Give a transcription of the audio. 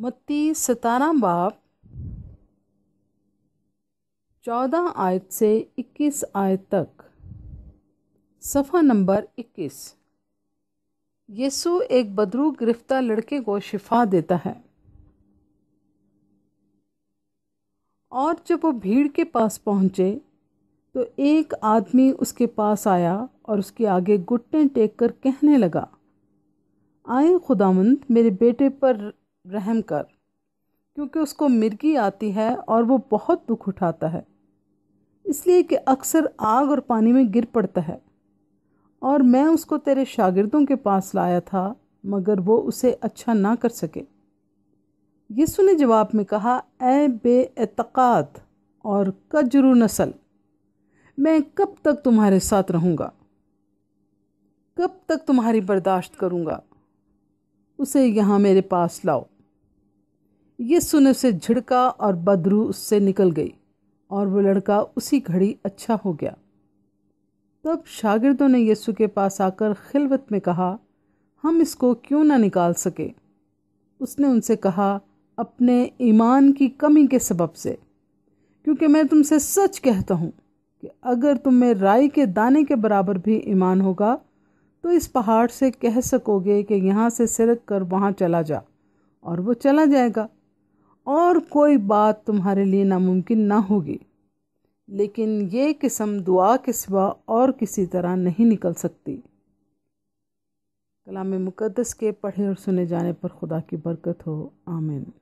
मत्ती सतारा बाप चौदह आयत से इक्कीस आयत तक सफ़ा नंबर इक्कीस यीशु एक बदरू गिरफ्तार लड़के को शिफा देता है और जब वो भीड़ के पास पहुँचे तो एक आदमी उसके पास आया और उसके आगे घुटने टेक कर कहने लगा आए खुदामंद मेरे बेटे पर रहम कर क्योंकि उसको मिर्गी आती है और वो बहुत दुख उठाता है इसलिए कि अक्सर आग और पानी में गिर पड़ता है और मैं उसको तेरे शागिर्दों के पास लाया था मगर वो उसे अच्छा ना कर सके यीशु ने जवाब में कहा ए बे एतक़ात और कजरु नसल मैं कब तक तुम्हारे साथ रहूँगा कब तक तुम्हारी बर्दाश्त करूँगा उसे यहाँ मेरे पास लाओ ये सुन उसे झिड़का और बदरू उससे निकल गई और वो लड़का उसी घड़ी अच्छा हो गया तब शागिर्दों ने यीशु के पास आकर खिलवत में कहा हम इसको क्यों ना निकाल सके उसने उनसे कहा अपने ईमान की कमी के सबब से क्योंकि मैं तुमसे सच कहता हूँ कि अगर तुम में राई के दाने के बराबर भी ईमान होगा तो इस पहाड़ से कह सकोगे कि यहाँ से सिरक कर वहाँ चला जा और वो चला जाएगा और कोई बात तुम्हारे लिए नामुमकिन ना होगी लेकिन ये किस्म दुआ के सिवा और किसी तरह नहीं निकल सकती कलाम मुकदस के पढ़े और सुने जाने पर खुदा की बरकत हो आमीन